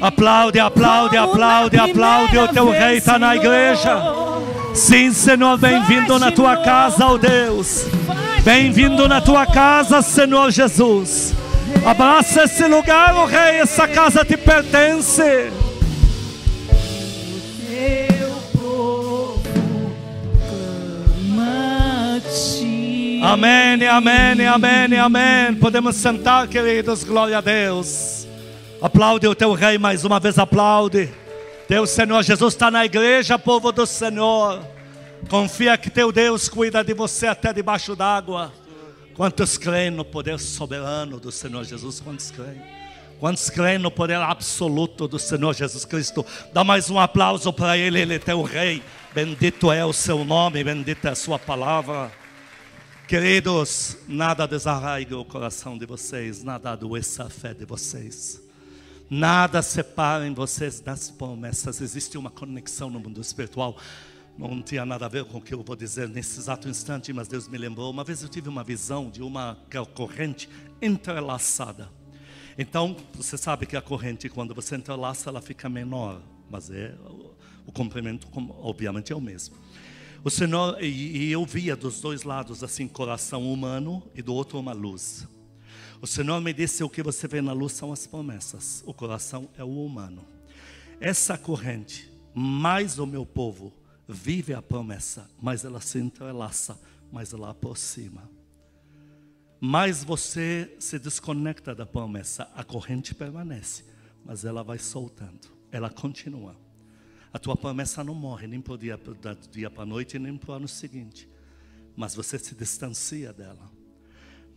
Aplaude, aplaude, aplaude, aplaude. O teu rei está na igreja. Sim, Senhor, bem-vindo na tua casa, ó oh Deus. Bem-vindo na tua casa, Senhor Jesus. Abraça esse lugar, ó oh Rei. Essa casa te pertence. Amém, amém, amém, amém. Podemos sentar, queridos. Glória a Deus. Aplaude o teu rei mais uma vez, aplaude. Teu Senhor Jesus está na igreja, povo do Senhor. Confia que teu Deus cuida de você até debaixo d'água. Quantos creem no poder soberano do Senhor Jesus? Quantos creem? Quantos creem no poder absoluto do Senhor Jesus Cristo? Dá mais um aplauso para Ele, Ele é teu Rei. Bendito é o seu nome, bendita é a sua palavra. Queridos, nada desarraiga o coração de vocês, nada adoeça a fé de vocês. Nada separa em vocês das promessas. Existe uma conexão no mundo espiritual. Não tinha nada a ver com o que eu vou dizer nesse exato instante, mas Deus me lembrou. Uma vez eu tive uma visão de uma corrente entrelaçada. Então, você sabe que a corrente, quando você entrelaça, ela fica menor, mas é, o comprimento, obviamente, é o mesmo. O Senhor, e eu via dos dois lados, assim, coração humano e do outro uma luz. Senhor me disse: o que você vê na luz são as promessas. O coração é o humano. Essa corrente, mais o meu povo, vive a promessa, mas ela se entrelaça, mas ela aproxima. Mais você se desconecta da promessa, a corrente permanece, mas ela vai soltando, ela continua. A tua promessa não morre, nem para o dia, para a noite, nem para o ano seguinte. Mas você se distancia dela.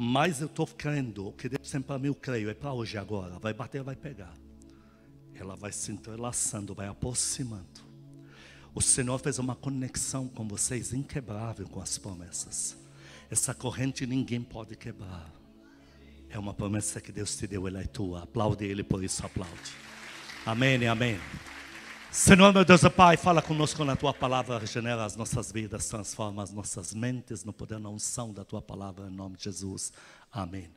Mas eu estou crendo que Deus sempre para mim eu creio, é para hoje agora. Vai bater, vai pegar. Ela vai se entrelaçando, vai aproximando. O Senhor fez uma conexão com vocês inquebrável com as promessas. Essa corrente ninguém pode quebrar. É uma promessa que Deus te deu, ela é tua. Aplaude Ele por isso, aplaude. Amém, amém. Senhor, meu Deus e Pai, fala conosco na tua palavra, regenera as nossas vidas, transforma as nossas mentes no poder, na unção da tua palavra, em nome de Jesus. Amém.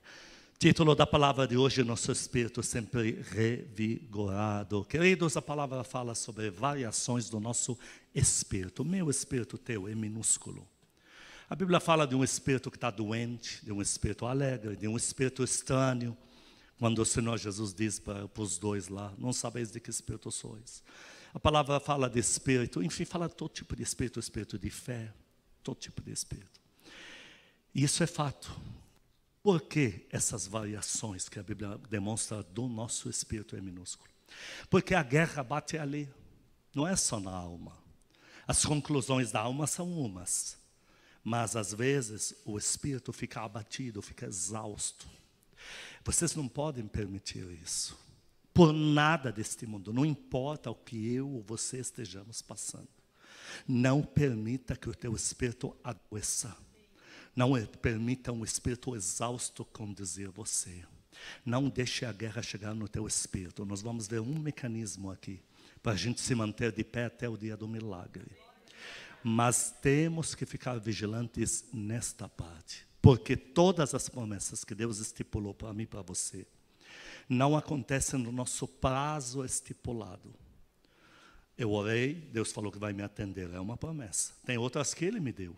Título da palavra de hoje: Nosso espírito sempre revigorado. Queridos, a palavra fala sobre variações do nosso espírito. Meu espírito, teu, é minúsculo. A Bíblia fala de um espírito que está doente, de um espírito alegre, de um espírito estranho. Quando o Senhor Jesus diz para, para os dois lá: Não sabeis de que espírito sois. A palavra fala de espírito, enfim, fala todo tipo de espírito, espírito de fé, todo tipo de espírito. Isso é fato. Por que essas variações que a Bíblia demonstra do nosso espírito é minúsculo? Porque a guerra bate ali, não é só na alma. As conclusões da alma são umas, mas às vezes o espírito fica abatido, fica exausto. Vocês não podem permitir isso por nada deste mundo, não importa o que eu ou você estejamos passando. Não permita que o teu espírito adoeça. Não é, permita um espírito exausto conduzir você. Não deixe a guerra chegar no teu espírito. Nós vamos ver um mecanismo aqui para a gente se manter de pé até o dia do milagre. Mas temos que ficar vigilantes nesta parte, porque todas as promessas que Deus estipulou para mim e para você não acontecem no nosso prazo estipulado. Eu orei, Deus falou que vai me atender, é uma promessa. Tem outras que Ele me deu.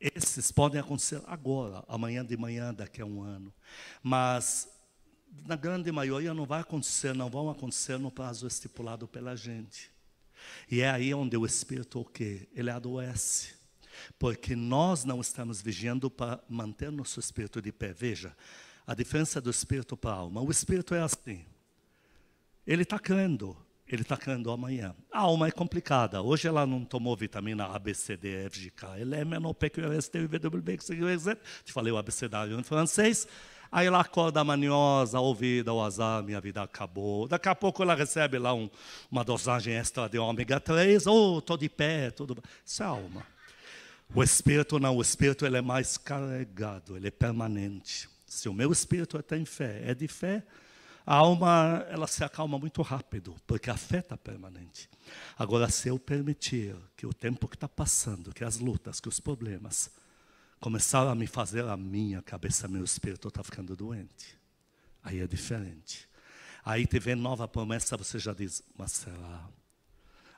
Esses podem acontecer agora, amanhã de manhã, daqui a um ano. Mas, na grande maioria, não vai acontecer, não vão acontecer no prazo estipulado pela gente. E é aí onde o Espírito, o quê? Ele adoece. Porque nós não estamos vigiando para manter nosso Espírito de pé. Veja, a diferença do espírito para a alma. O espírito é assim. Ele está cando, ele está cando amanhã. A alma é complicada. Hoje ela não tomou vitamina A, B, C, D, F, G, K, L, M, N, O, P, Q, R, S, T, U, V, W, X, Y, Z. Te falei o abecedário em francês. Aí ela acorda maniosa, ouvida, o azar, minha vida acabou. Daqui a pouco ela recebe lá um, uma dosagem extra de ômega 3. Oh, estou de pé, tudo. Isso é alma. O espírito não, o espírito ele é mais carregado, ele é permanente. Se o meu espírito é tem em fé é de fé, a alma ela se acalma muito rápido, porque a fé está permanente. Agora, se eu permitir que o tempo que está passando, que as lutas, que os problemas, começaram a me fazer a minha cabeça, meu espírito está ficando doente. Aí é diferente. Aí te vem nova promessa, você já diz, mas será?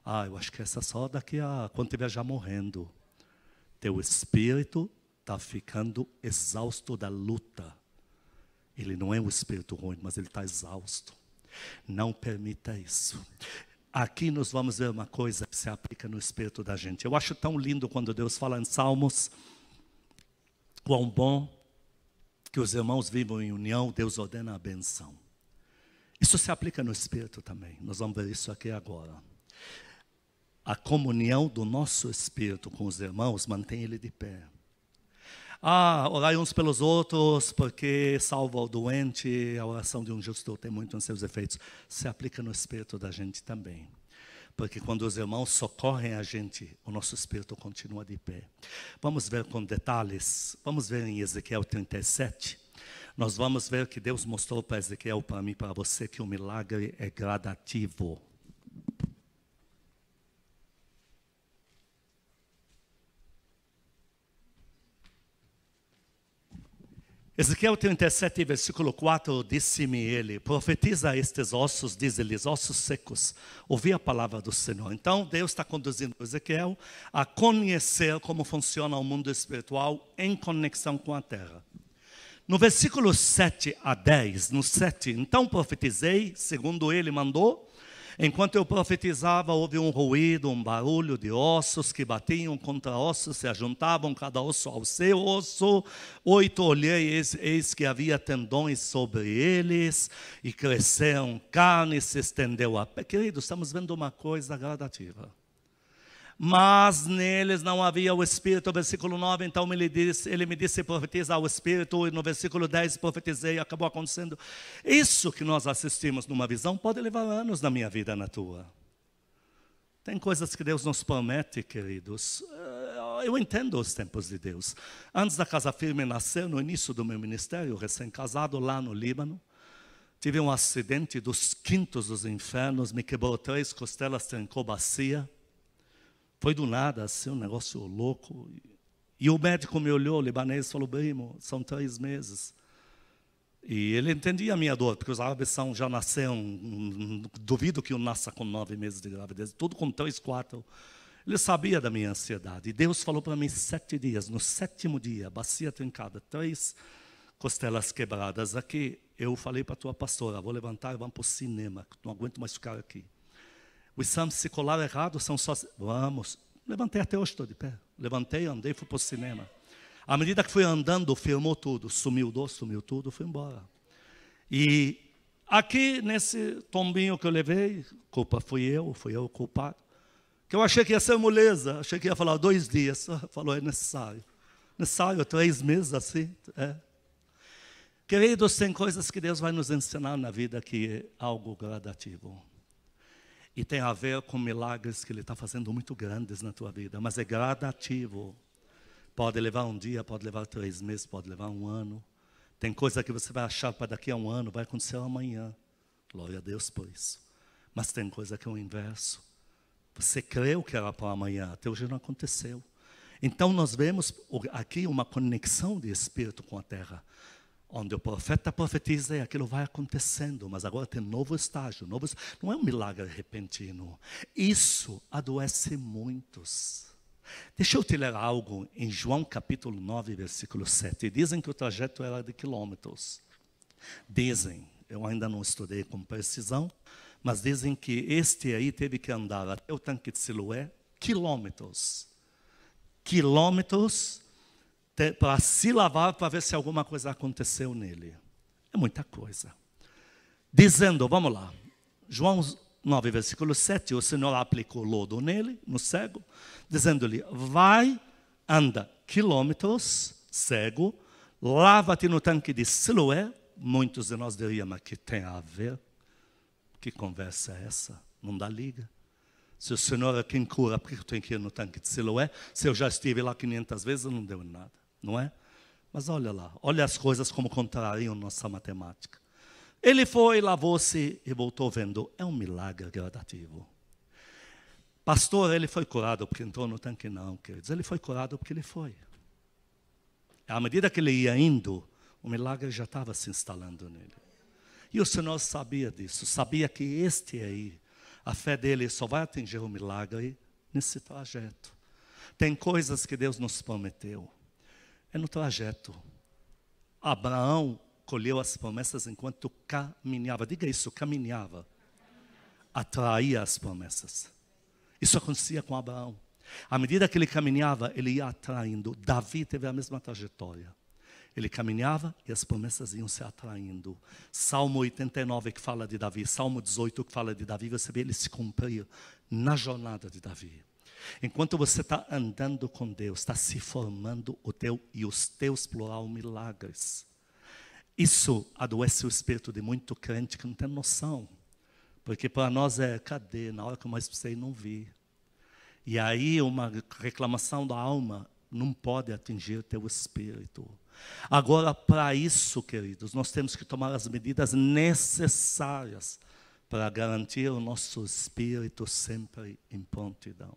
Ah, eu acho que essa só daqui a quando estiver já morrendo. Teu espírito está ficando exausto da luta ele não é um espírito ruim, mas ele está exausto. Não permita isso. Aqui nós vamos ver uma coisa que se aplica no espírito da gente. Eu acho tão lindo quando Deus fala em Salmos: quão bom que os irmãos vivam em união, Deus ordena a benção. Isso se aplica no espírito também. Nós vamos ver isso aqui agora. A comunhão do nosso espírito com os irmãos mantém ele de pé. Ah, orai uns pelos outros, porque salva o doente, a oração de um justo tem muito nos seus efeitos. Se aplica no espírito da gente também. Porque quando os irmãos socorrem a gente, o nosso espírito continua de pé. Vamos ver com detalhes, vamos ver em Ezequiel 37. Nós vamos ver que Deus mostrou para Ezequiel, para mim, para você, que o milagre é gradativo. Ezequiel 37, versículo 4, disse-me ele, profetiza estes ossos, diz-lhes, ossos secos, ouvi a palavra do Senhor. Então, Deus está conduzindo Ezequiel a conhecer como funciona o mundo espiritual em conexão com a terra. No versículo 7 a 10, no 7, então profetizei, segundo ele mandou, Enquanto eu profetizava, houve um ruído, um barulho de ossos que batiam contra ossos, se ajuntavam cada osso ao seu osso. Oito olhei, eis, eis que havia tendões sobre eles, e cresceram carne, se estendeu a. pé. Querido, estamos vendo uma coisa gradativa mas neles não havia o Espírito. Versículo 9, então ele, disse, ele me disse, profetizar o Espírito, e no versículo 10 profetizei, acabou acontecendo. Isso que nós assistimos numa visão pode levar anos na minha vida, na tua. Tem coisas que Deus nos promete, queridos. Eh, eu entendo os tempos de Deus. Antes da Casa Firme nascer, no início do meu ministério, recém-casado lá no Líbano, tive um acidente dos quintos dos infernos, me quebrou três costelas, trancou bacia foi do nada, assim, um negócio louco. E o médico me olhou, o libanês, falou, bem, irmão, são três meses. E ele entendia a minha dor, porque os árabes são, já nasceram, duvido que eu nasça com nove meses de gravidez, tudo com três, quatro. Ele sabia da minha ansiedade. E Deus falou para mim sete dias, no sétimo dia, bacia trincada, três costelas quebradas aqui. Eu falei para a tua pastora, vou levantar e vamos para o cinema, não aguento mais ficar aqui. Os santos se colaram errado, são só. Vamos. Levantei até hoje, estou de pé. Levantei, andei, fui para o cinema. À medida que fui andando, filmou tudo. Sumiu o dor, sumiu tudo, fui embora. E aqui nesse tombinho que eu levei, culpa fui eu, fui eu o culpado. Que eu achei que ia ser moleza, achei que ia falar dois dias. Falou, é necessário. Necessário, três meses assim. É. Queridos, tem coisas que Deus vai nos ensinar na vida que é algo gradativo. E tem a ver com milagres que Ele está fazendo muito grandes na tua vida, mas é gradativo. Pode levar um dia, pode levar três meses, pode levar um ano. Tem coisa que você vai achar para daqui a um ano, vai acontecer amanhã. Glória a Deus por isso. Mas tem coisa que é o inverso. Você creu que era para amanhã, até hoje não aconteceu. Então nós vemos aqui uma conexão de espírito com a terra. Onde o profeta profetiza e aquilo vai acontecendo, mas agora tem novo estágio, novo, não é um milagre repentino. Isso adoece muitos. Deixa eu te ler algo em João capítulo 9, versículo 7. Dizem que o trajeto era de quilômetros. Dizem, eu ainda não estudei com precisão, mas dizem que este aí teve que andar até o tanque de Siloé, quilômetros. Quilômetros para se lavar para ver se alguma coisa aconteceu nele. É muita coisa. Dizendo, vamos lá, João 9, versículo 7, o Senhor aplicou lodo nele, no cego, dizendo-lhe: Vai, anda quilômetros, cego, lava-te no tanque de Siloé. Muitos de nós diriam, mas que tem a ver? Que conversa é essa? Não dá liga. Se o Senhor é quem cura, por que eu tenho que ir no tanque de Siloé? Se eu já estive lá 500 vezes, não deu nada não é? Mas olha lá, olha as coisas como contrariam nossa matemática. Ele foi, lavou-se e voltou vendo. É um milagre gradativo. Pastor, ele foi curado porque entrou no tanque? Não, queridos. Ele foi curado porque ele foi. À medida que ele ia indo, o milagre já estava se instalando nele. E o Senhor sabia disso, sabia que este aí, a fé dele só vai atingir o milagre nesse trajeto. Tem coisas que Deus nos prometeu é no trajeto. Abraão colheu as promessas enquanto caminhava. Diga isso, caminhava. Atraía as promessas. Isso acontecia com Abraão. À medida que ele caminhava, ele ia atraindo. Davi teve a mesma trajetória. Ele caminhava e as promessas iam se atraindo. Salmo 89 que fala de Davi, Salmo 18 que fala de Davi, você vê ele se cumprir na jornada de Davi. Enquanto você está andando com Deus, está se formando o teu e os teus plural milagres. Isso adoece o espírito de muito crente que não tem noção. Porque para nós é, cadê? Na hora que eu mais precisei, não vi. E aí uma reclamação da alma não pode atingir teu espírito. Agora, para isso, queridos, nós temos que tomar as medidas necessárias para garantir o nosso espírito sempre em prontidão.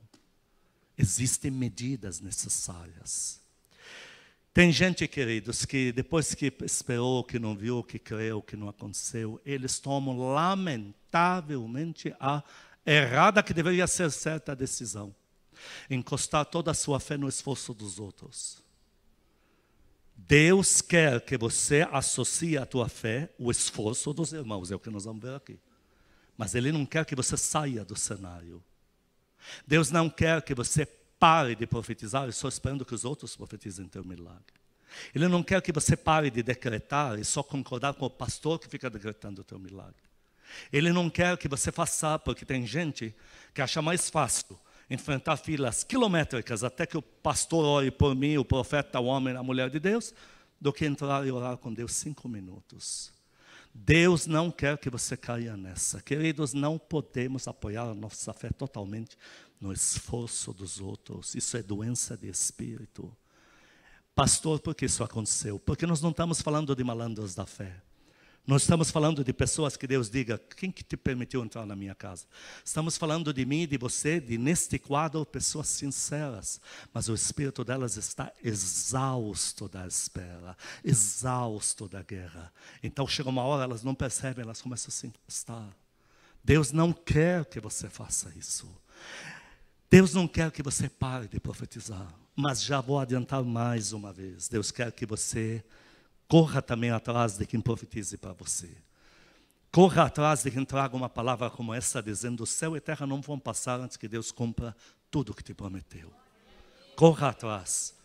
Existem medidas necessárias. Tem gente, queridos, que depois que esperou, que não viu, que creu, que não aconteceu, eles tomam lamentavelmente a errada que deveria ser certa decisão. Encostar toda a sua fé no esforço dos outros. Deus quer que você associe a tua fé o esforço dos irmãos, é o que nós vamos ver aqui. Mas Ele não quer que você saia do cenário. Deus não quer que você pare de profetizar, e só esperando que os outros profetizem teu milagre. Ele não quer que você pare de decretar e só concordar com o pastor que fica decretando o teu milagre. Ele não quer que você faça, porque tem gente que acha mais fácil enfrentar filas quilométricas até que o pastor ore por mim, o profeta, o homem, a mulher de Deus, do que entrar e orar com Deus cinco minutos. Deus não quer que você caia nessa. Queridos, não podemos apoiar a nossa fé totalmente no esforço dos outros. Isso é doença de espírito. Pastor, por que isso aconteceu? Porque nós não estamos falando de malandros da fé. Nós estamos falando de pessoas que Deus diga, quem que te permitiu entrar na minha casa? Estamos falando de mim, de você, de neste quadro, pessoas sinceras. Mas o espírito delas está exausto da espera, exausto da guerra. Então chega uma hora, elas não percebem, elas começam a se encostar. Deus não quer que você faça isso. Deus não quer que você pare de profetizar. Mas já vou adiantar mais uma vez. Deus quer que você Corra também atrás de quem profetize para você. Corra atrás de quem traga uma palavra como essa, dizendo: céu e terra não vão passar antes que Deus cumpra tudo o que te prometeu. Corra atrás.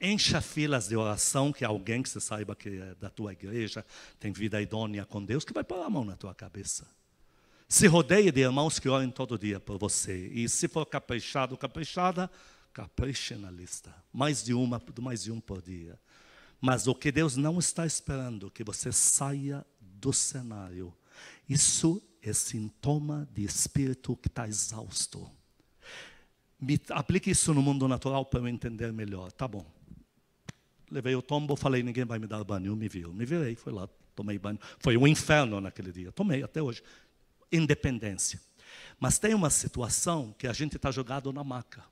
Encha filas de oração, que alguém que você saiba que é da tua igreja tem vida idônea com Deus, que vai pôr a mão na tua cabeça. Se rodeie de irmãos que orem todo dia por você. E se for caprichado ou caprichada, capriche na lista. Mais de uma, mais de um por dia. Mas o que Deus não está esperando, é que você saia do cenário. Isso é sintoma de espírito que está exausto. Me, aplique isso no mundo natural para eu entender melhor. Tá bom. Levei o tombo, falei, ninguém vai me dar banho. Me viu, me virei, fui lá, tomei banho. Foi um inferno naquele dia, tomei até hoje. Independência. Mas tem uma situação que a gente está jogado na maca.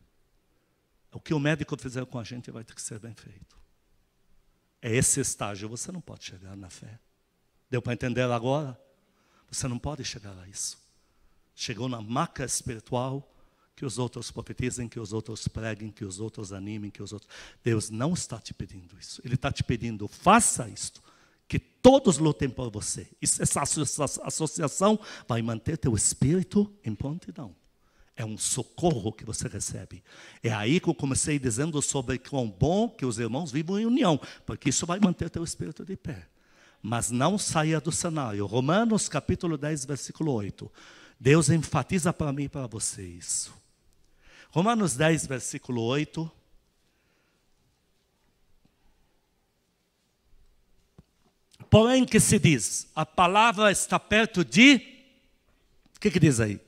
O que o médico fizer com a gente vai ter que ser bem feito. É esse estágio, você não pode chegar na fé. Deu para entender agora? Você não pode chegar a isso. Chegou na maca espiritual que os outros profetizem, que os outros preguem, que os outros animem, que os outros. Deus não está te pedindo isso. Ele está te pedindo, faça isto, que todos lutem por você. Essa associação vai manter teu espírito em prontidão é um socorro que você recebe. É aí que eu comecei dizendo sobre quão bom que os irmãos vivam em união, porque isso vai manter o teu espírito de pé. Mas não saia do cenário. Romanos capítulo 10, versículo 8. Deus enfatiza para mim e para você isso. Romanos 10, versículo 8. Porém, que se diz? A palavra está perto de. O que, que diz aí?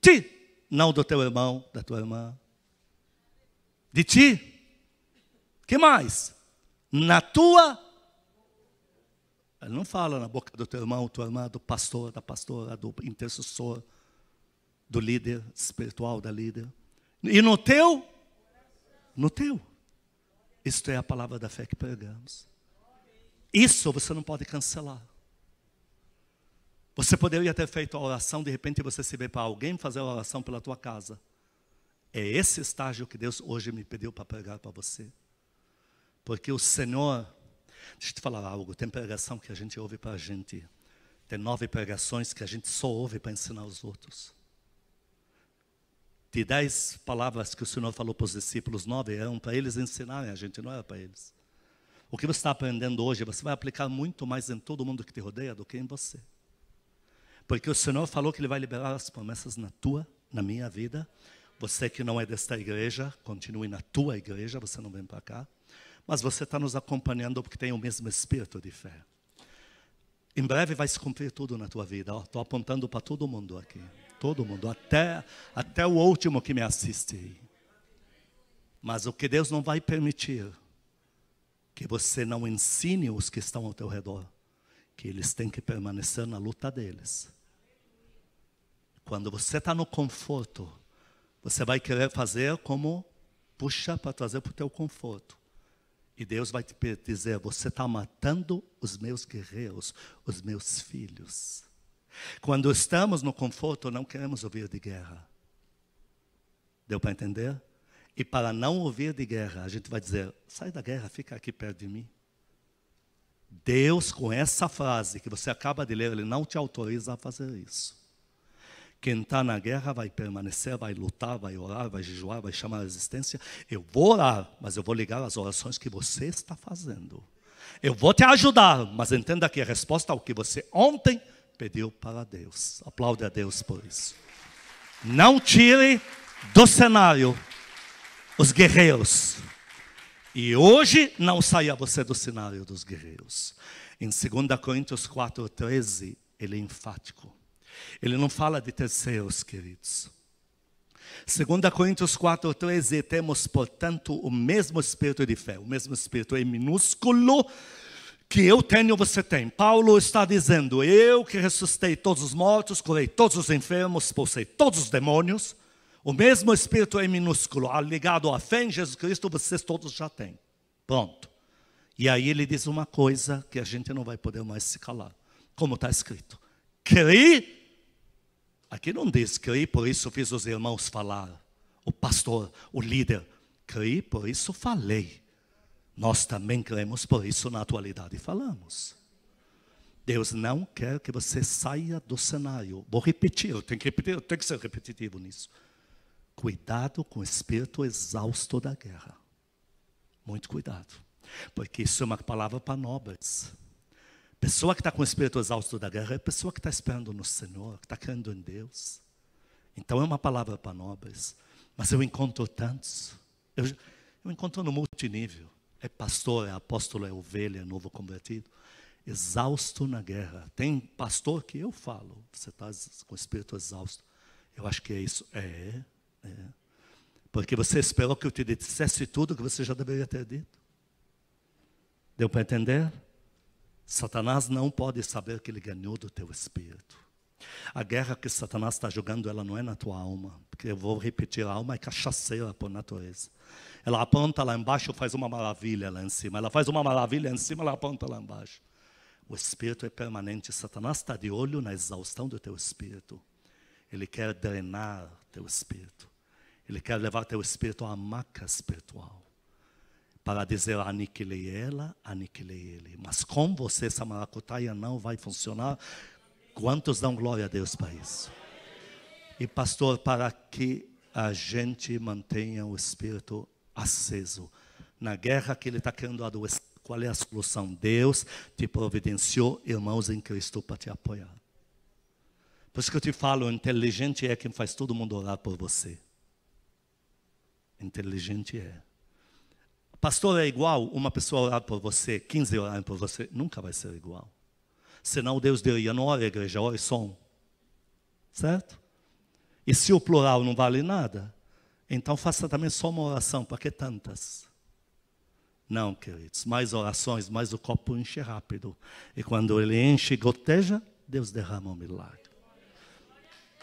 Ti não do teu irmão, da tua irmã. De ti? Que mais? Na tua. Ele não fala na boca do teu irmão, tua irmã, do pastor, da pastora, do intercessor, do líder espiritual, da líder. E no teu? No teu. Isto é a palavra da fé que pregamos. Isso você não pode cancelar. Você poderia ter feito a oração, de repente você se vê para alguém fazer a oração pela tua casa. É esse estágio que Deus hoje me pediu para pregar para você. Porque o Senhor, deixa eu te falar algo, tem pregação que a gente ouve para a gente. Tem nove pregações que a gente só ouve para ensinar os outros. De dez palavras que o Senhor falou para os discípulos, nove eram para eles ensinarem a gente, não era para eles. O que você está aprendendo hoje, você vai aplicar muito mais em todo mundo que te rodeia do que em você. Porque o Senhor falou que Ele vai liberar as promessas na tua, na minha vida. Você que não é desta igreja, continue na tua igreja, você não vem para cá. Mas você está nos acompanhando porque tem o mesmo espírito de fé. Em breve vai se cumprir tudo na tua vida. Estou apontando para todo mundo aqui. Todo mundo, até, até o último que me assiste. Mas o que Deus não vai permitir, que você não ensine os que estão ao teu redor que eles têm que permanecer na luta deles. Quando você está no conforto, você vai querer fazer como puxa para trazer para o teu conforto. E Deus vai te dizer: você está matando os meus guerreiros, os meus filhos. Quando estamos no conforto, não queremos ouvir de guerra. Deu para entender? E para não ouvir de guerra, a gente vai dizer: sai da guerra, fica aqui perto de mim. Deus, com essa frase que você acaba de ler, ele não te autoriza a fazer isso. Quem está na guerra vai permanecer, vai lutar, vai orar, vai jejuar, vai chamar a resistência. Eu vou orar, mas eu vou ligar às orações que você está fazendo. Eu vou te ajudar, mas entenda que a resposta ao que você ontem pediu para Deus. Aplaude a Deus por isso. Não tire do cenário os guerreiros. E hoje não saia você do cenário dos guerreiros. Em 2 Coríntios 4, 13, ele é enfático. Ele não fala de terceiros, queridos. 2 Coríntios 4, 13, temos, portanto, o mesmo espírito de fé, o mesmo espírito é minúsculo que eu tenho, você tem. Paulo está dizendo: eu que ressuscitei todos os mortos, curei todos os enfermos, expulsei todos os demônios. O mesmo Espírito é minúsculo, ligado à fé em Jesus Cristo, vocês todos já têm. Pronto. E aí ele diz uma coisa que a gente não vai poder mais se calar. Como está escrito: Crie. Aqui não diz crie, por isso fiz os irmãos falar. O pastor, o líder. Crie, por isso falei. Nós também cremos, por isso na atualidade falamos. Deus não quer que você saia do cenário. Vou repetir, eu tenho que repetir, eu tenho que ser repetitivo nisso. Cuidado com o espírito exausto da guerra. Muito cuidado. Porque isso é uma palavra para nobres. Pessoa que está com o espírito exausto da guerra é pessoa que está esperando no Senhor, que está crendo em Deus. Então é uma palavra para nobres. Mas eu encontro tantos. Eu, eu encontro no multinível. É pastor, é apóstolo, é ovelha, é novo convertido. Exausto na guerra. Tem pastor que eu falo, você está com o espírito exausto. Eu acho que é isso. É, é. Porque você esperou que eu te dissesse tudo que você já deveria ter dito. Deu para entender? Satanás não pode saber que ele ganhou do teu espírito. A guerra que Satanás está jogando, ela não é na tua alma. Porque eu vou repetir, a alma é cachaceira por natureza. Ela aponta lá embaixo, faz uma maravilha lá em cima. Ela faz uma maravilha em cima, ela aponta lá embaixo. O espírito é permanente. Satanás está de olho na exaustão do teu espírito. Ele quer drenar teu espírito. Ele quer levar teu espírito à maca espiritual. Para dizer, aniquilei ela, aniquilei ele. Mas com você, essa maracutaia não vai funcionar. Quantos dão glória a Deus para isso? E pastor, para que a gente mantenha o espírito aceso. Na guerra que ele está querendo adoecer, qual é a solução? Deus te providenciou irmãos em Cristo para te apoiar. Por isso que eu te falo, inteligente é quem faz todo mundo orar por você inteligente é. Pastor é igual uma pessoa orar por você, 15 orar por você, nunca vai ser igual. Senão Deus diria, não a igreja, ore som. Certo? E se o plural não vale nada, então faça também só uma oração, para que é tantas? Não, queridos, mais orações, mais o copo enche rápido. E quando ele enche e goteja, Deus derrama um milagre.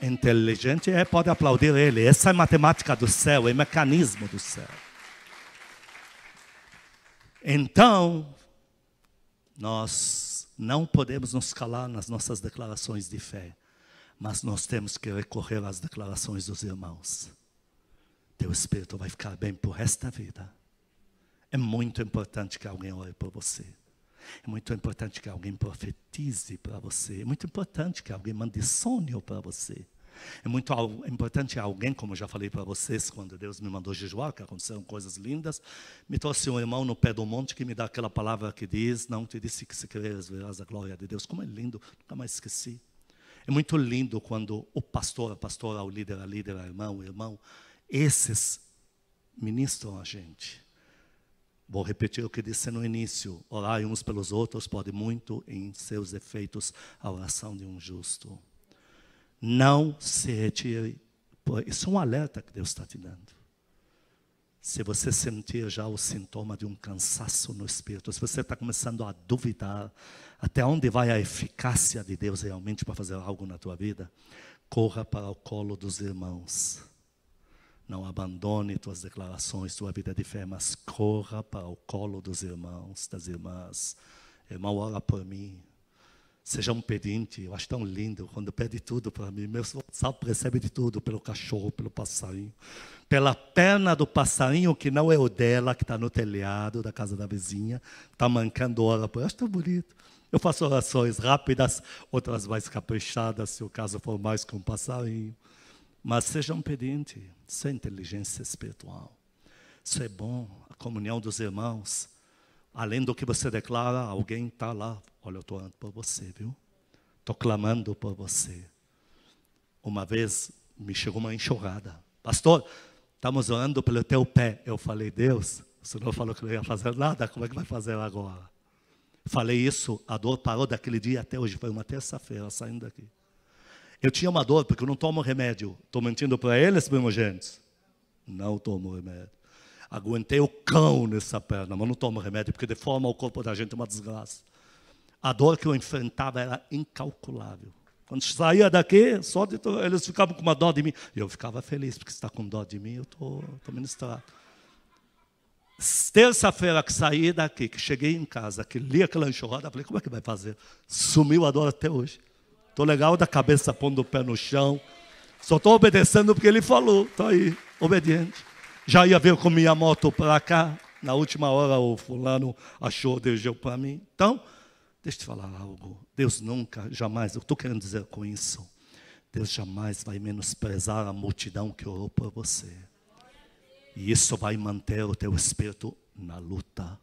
Inteligente é, pode aplaudir ele. Essa é matemática do céu, é mecanismo do céu. Então, nós não podemos nos calar nas nossas declarações de fé, mas nós temos que recorrer às declarações dos irmãos. Teu espírito vai ficar bem por esta vida. É muito importante que alguém ore por você. É muito importante que alguém profetize para você. É muito importante que alguém mande sonho para você. É muito é importante alguém, como já falei para vocês, quando Deus me mandou jejuar, que aconteceram coisas lindas, me trouxe um irmão no pé do monte que me dá aquela palavra que diz, não te disse que se creres verás a glória de Deus. Como é lindo, nunca mais esqueci. É muito lindo quando o pastor, a pastora, o líder, a líder, a irmão, o irmão, esses ministram a gente. Vou repetir o que disse no início: orar uns pelos outros pode muito em seus efeitos a oração de um justo. Não se retire. Isso é um alerta que Deus está te dando. Se você sentir já o sintoma de um cansaço no espírito, se você está começando a duvidar até onde vai a eficácia de Deus realmente para fazer algo na tua vida, corra para o colo dos irmãos. Não abandone tuas declarações, tua vida de fé, mas corra para o colo dos irmãos, das irmãs. Irmão, ora por mim. Seja um pedinte, eu acho tão lindo quando pede tudo para mim. Meu salto recebe de tudo, pelo cachorro, pelo passarinho, pela perna do passarinho que não é o dela, que está no telhado da casa da vizinha, está mancando hora. Por... Eu acho tão bonito. Eu faço orações rápidas, outras mais caprichadas, se o caso for mais com um passarinho. Mas seja um pedinte. Isso é inteligência espiritual. Isso é bom, a comunhão dos irmãos. Além do que você declara, alguém está lá. Olha, eu estou orando por você, viu? Estou clamando por você. Uma vez me chegou uma enxurrada. Pastor, estamos orando pelo teu pé. Eu falei, Deus, o Senhor falou que não ia fazer nada, como é que vai fazer agora? Falei isso, a dor parou daquele dia até hoje, foi uma terça-feira saindo daqui. Eu tinha uma dor, porque eu não tomo remédio. Estou mentindo para eles, primogênitos? Não tomo remédio. Aguentei o cão nessa perna, mas não tomo remédio, porque deforma o corpo da gente, é uma desgraça. A dor que eu enfrentava era incalculável. Quando saía daqui, só de, eles ficavam com uma dó de mim. E eu ficava feliz, porque está com dó de mim, eu estou ministrado. Terça-feira que saí daqui, que cheguei em casa, que li aquela enxurrada, falei, como é que vai fazer? Sumiu a dor até hoje. Estou legal da cabeça pondo o pé no chão. Só estou obedecendo porque ele falou. Estou aí, obediente. Já ia ver com minha moto para cá. Na última hora o fulano achou, Deus para mim. Então, deixa eu te falar algo. Deus nunca, jamais, eu estou querendo dizer com isso. Deus jamais vai menosprezar a multidão que orou por você. E isso vai manter o teu espírito na luta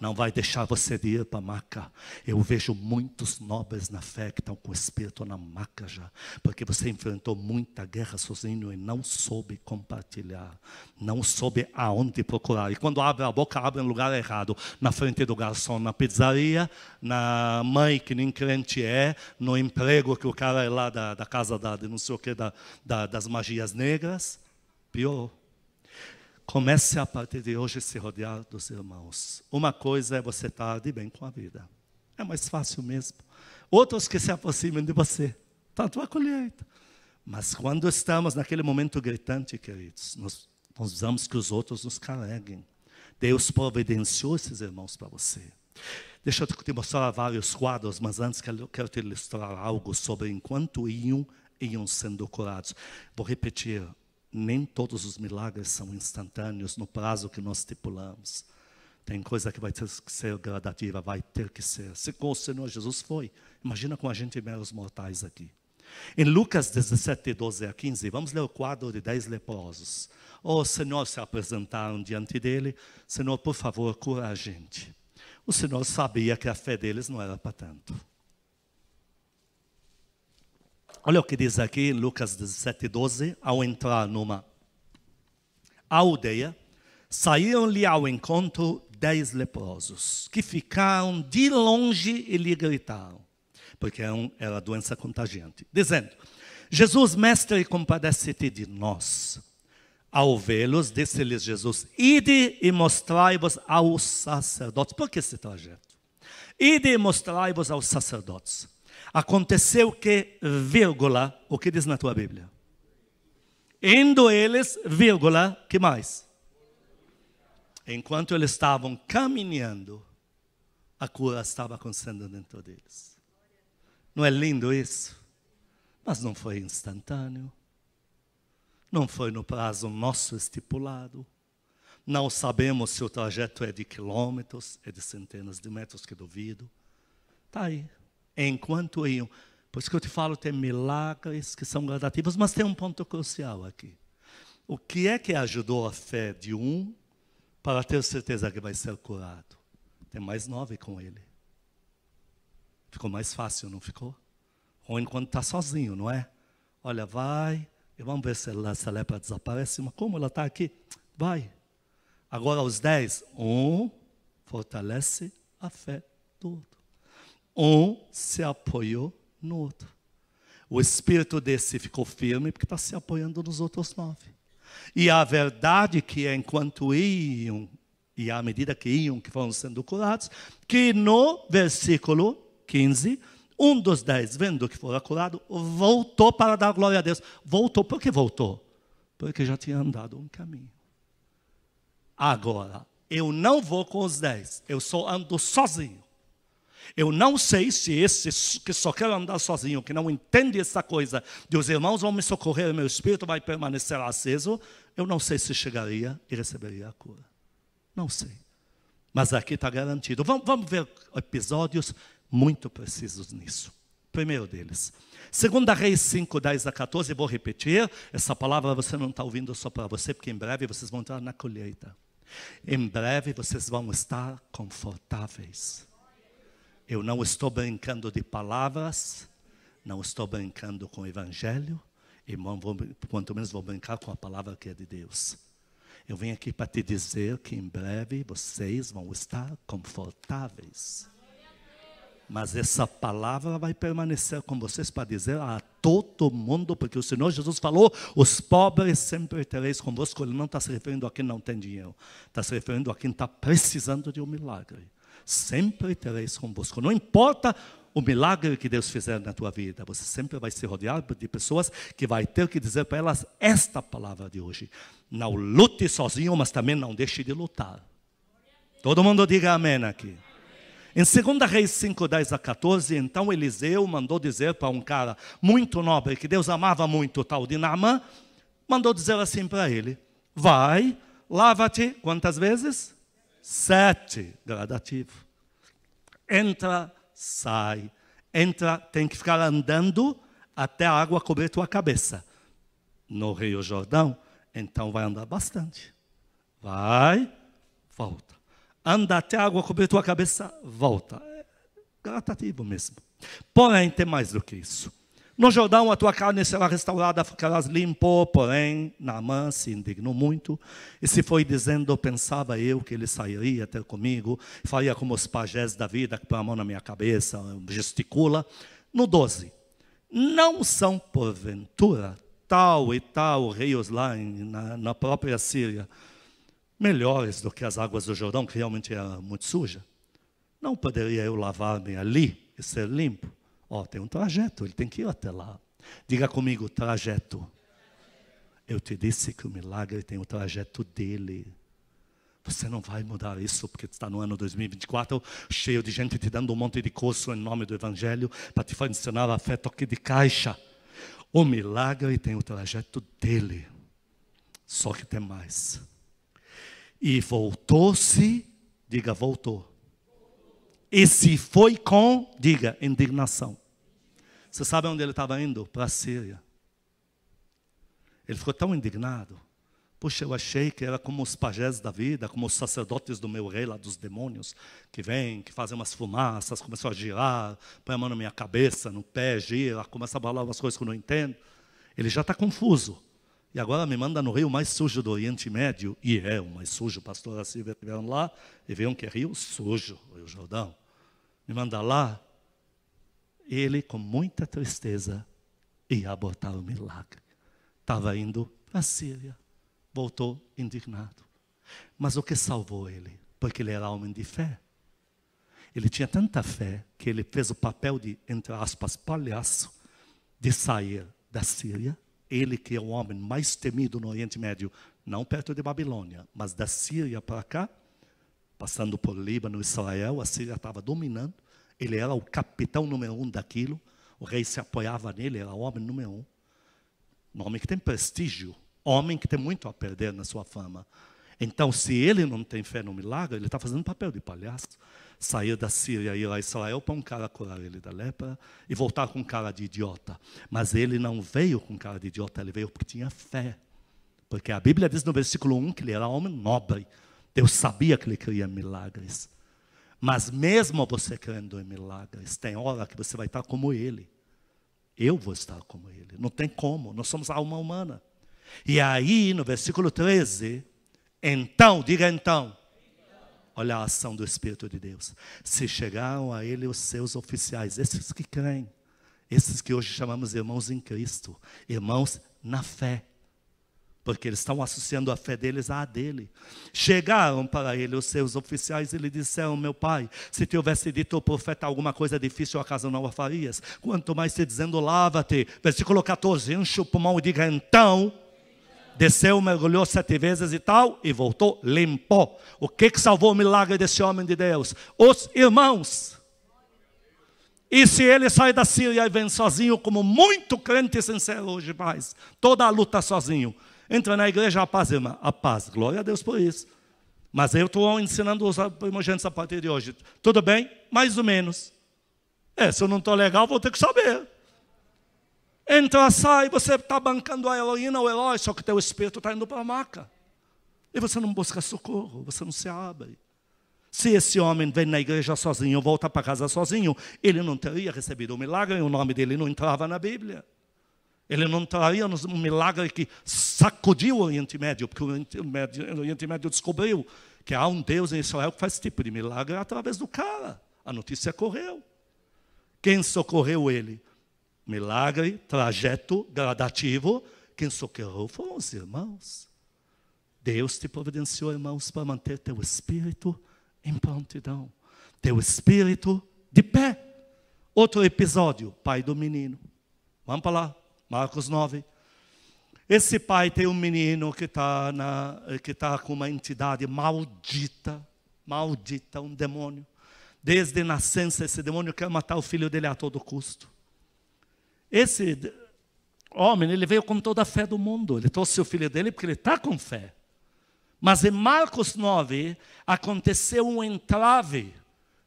não vai deixar você de ir para a maca. Eu vejo muitos nobres na fé que estão com o espírito na maca já, porque você enfrentou muita guerra sozinho e não soube compartilhar, não soube aonde procurar. E quando abre a boca, abre no lugar errado, na frente do garçom, na pizzaria, na mãe que nem crente é, no emprego que o cara é lá da, da casa da, não sei o que, da, da, das magias negras. Pior. Comece a partir de hoje a se rodear dos irmãos. Uma coisa é você estar de bem com a vida. É mais fácil mesmo. Outros que se aproximem de você. Está a tua colheita. Mas quando estamos naquele momento gritante, queridos, nós, nós precisamos que os outros nos carreguem. Deus providenciou esses irmãos para você. Deixa eu te mostrar vários quadros, mas antes quero, quero te ilustrar algo sobre enquanto iam, iam sendo curados. Vou repetir nem todos os milagres são instantâneos no prazo que nós estipulamos. Tem coisa que vai ter que ser gradativa, vai ter que ser. Se com o Senhor Jesus foi, imagina com a gente meros mortais aqui. Em Lucas 17, 12 a 15, vamos ler o quadro de dez leprosos. O Senhor se apresentaram diante dele, Senhor, por favor, cura a gente. O Senhor sabia que a fé deles não era para tanto. Olha o que diz aqui em Lucas 17, 12, ao entrar numa aldeia, saíram-lhe ao encontro dez leprosos, que ficaram de longe e lhe gritaram, porque era doença contagiante, dizendo, Jesus, mestre, compadece-te de nós. Ao vê-los, disse-lhes Jesus, ide e mostrai-vos aos sacerdotes. Por que esse trajeto? Ide e mostrai-vos aos sacerdotes. Aconteceu que, vírgula, o que diz na tua Bíblia? Indo eles, vírgula, que mais? Enquanto eles estavam caminhando, a cura estava acontecendo dentro deles. Não é lindo isso? Mas não foi instantâneo. Não foi no prazo nosso estipulado. Não sabemos se o trajeto é de quilômetros, é de centenas de metros, que duvido. Está aí enquanto iam. Por isso que eu te falo, tem milagres que são gradativos, mas tem um ponto crucial aqui. O que é que ajudou a fé de um para ter certeza que vai ser curado? Tem mais nove com ele. Ficou mais fácil, não ficou? Ou enquanto está sozinho, não é? Olha, vai, e vamos ver se ela, essa lepra desaparece. Mas como ela está aqui? Vai. Agora, os dez. Um fortalece a fé do outro. Um se apoiou no outro. O espírito desse ficou firme porque está se apoiando nos outros nove. E a verdade que é enquanto iam, e à medida que iam, que foram sendo curados, que no versículo 15, um dos dez, vendo que fora curado, voltou para dar glória a Deus. Voltou, por que voltou? Porque já tinha andado um caminho. Agora, eu não vou com os dez, eu só ando sozinho. Eu não sei se esse que só quer andar sozinho, que não entende essa coisa, de os irmãos vão me socorrer, meu espírito vai permanecer aceso, eu não sei se chegaria e receberia a cura. Não sei. Mas aqui está garantido. Vamos, vamos ver episódios muito precisos nisso primeiro deles. Segunda Reis 5, 10 a 14, vou repetir, essa palavra você não está ouvindo só para você, porque em breve vocês vão entrar na colheita. Em breve vocês vão estar confortáveis. Eu não estou brincando de palavras, não estou brincando com o evangelho, irmão, vou, quanto menos vou brincar com a palavra que é de Deus. Eu vim aqui para te dizer que em breve vocês vão estar confortáveis. Mas essa palavra vai permanecer com vocês para dizer a todo mundo, porque o Senhor Jesus falou: os pobres sempre tereis convosco. Ele não está se referindo a quem não tem dinheiro, está se referindo a quem está precisando de um milagre sempre tereis convosco. Não importa o milagre que Deus fizer na tua vida, você sempre vai se rodear de pessoas que vai ter que dizer para elas esta palavra de hoje. Não lute sozinho, mas também não deixe de lutar. Todo mundo diga amém aqui. Em 2 Reis 5, 10 a 14, então Eliseu mandou dizer para um cara muito nobre, que Deus amava muito, o tal de Naamã, mandou dizer assim para ele: Vai, lava-te, quantas vezes? sete, gradativo. Entra, sai, entra, tem que ficar andando até a água cobrir tua cabeça. No Rio Jordão, então vai andar bastante. Vai, volta. Anda até a água cobrir tua cabeça, volta. É gradativo mesmo. Porém, tem mais do que isso. No Jordão, a tua carne será restaurada, ficarás limpo. Porém, Naamã se indignou muito e se foi dizendo: Pensava eu que ele sairia ter comigo, faria como os pajés da vida, que põe a mão na minha cabeça, gesticula. No 12: Não são, porventura, tal e tal rios lá em, na, na própria Síria melhores do que as águas do Jordão, que realmente é muito suja? Não poderia eu lavar-me ali e ser limpo? Ó, tem um trajeto, ele tem que ir até lá. Diga comigo, trajeto. Eu te disse que o milagre tem o trajeto dele. Você não vai mudar isso porque está no ano 2024, cheio de gente te dando um monte de curso em nome do Evangelho para te ensinar a fé toque de caixa. O milagre tem o trajeto dele. Só que tem mais. E voltou-se, diga voltou. E se foi com, diga, indignação. Você sabe onde ele estava indo? Para a Síria. Ele ficou tão indignado. Poxa, eu achei que era como os pajés da vida, como os sacerdotes do meu rei lá dos demônios, que vêm, que fazem umas fumaças, começam a girar, põe a mão na minha cabeça, no pé, gira, começa a falar umas coisas que eu não entendo. Ele já está confuso. E agora me manda no rio mais sujo do Oriente Médio, e é o mais sujo, pastor Silvia estiveram lá, e viram que é rio sujo, o Jordão me manda lá, ele, com muita tristeza, ia abortar o milagre. Estava indo para a Síria, voltou indignado. Mas o que salvou ele? Porque ele era homem de fé. Ele tinha tanta fé que ele fez o papel de, entre aspas, palhaço, de sair da Síria. Ele, que é o homem mais temido no Oriente Médio, não perto de Babilônia, mas da Síria para cá, passando por Líbano, Israel, a Síria estava dominando. Ele era o capitão número um daquilo. O rei se apoiava nele, era o homem número um. Um homem que tem prestígio, homem que tem muito a perder na sua fama. Então, se ele não tem fé no milagre, ele está fazendo papel de palhaço. Sair da Síria e ir a Israel para um cara curar ele da lepra e voltar com cara de idiota. Mas ele não veio com cara de idiota, ele veio porque tinha fé. Porque a Bíblia diz no versículo 1 que ele era homem nobre. Deus sabia que ele queria milagres. Mas mesmo você crendo em milagres, tem hora que você vai estar como ele. Eu vou estar como ele. Não tem como, nós somos alma humana. E aí, no versículo 13, então, diga então. Olha a ação do Espírito de Deus. Se chegaram a ele os seus oficiais, esses que creem, esses que hoje chamamos irmãos em Cristo, irmãos na fé porque eles estão associando a fé deles à dele. Chegaram para ele os seus oficiais e lhe disseram: Meu pai, se te houvesse dito o profeta alguma coisa difícil, acaso não a farias? Quanto mais te dizendo, lava-te. Versículo 14: Enche o pulmão e diga: Então, desceu, mergulhou sete vezes e tal, e voltou limpou. O que, que salvou o milagre desse homem de Deus? Os irmãos. E se ele sai da Síria e vem sozinho, como muito crente sincero hoje mais, toda a luta sozinho, Entra na igreja, a paz, irmã. A paz. Glória a Deus por isso. Mas eu estou ensinando os primogênitos a partir de hoje. Tudo bem? Mais ou menos. É, se eu não estou legal, vou ter que saber. Entra, sai, você está bancando a heroína, o herói, só que teu espírito está indo para a maca. E você não busca socorro, você não se abre. Se esse homem vem na igreja sozinho, volta para casa sozinho, ele não teria recebido o milagre, o nome dele não entrava na Bíblia. Ele não traria um milagre que sacudiu o Oriente Médio, porque o Oriente Médio, o Oriente Médio descobriu que há um Deus em Israel que faz esse tipo de milagre através do cara. A notícia correu. Quem socorreu ele? Milagre, trajeto gradativo. Quem socorreu foram os irmãos. Deus te providenciou, irmãos, para manter teu espírito em prontidão, teu espírito de pé. Outro episódio, pai do menino. Vamos para lá, Marcos 9. Esse pai tem um menino que está tá com uma entidade maldita, maldita, um demônio. Desde a nascença, esse demônio quer matar o filho dele a todo custo. Esse homem, ele veio com toda a fé do mundo. Ele trouxe o filho dele porque ele está com fé. Mas em Marcos 9, aconteceu um entrave.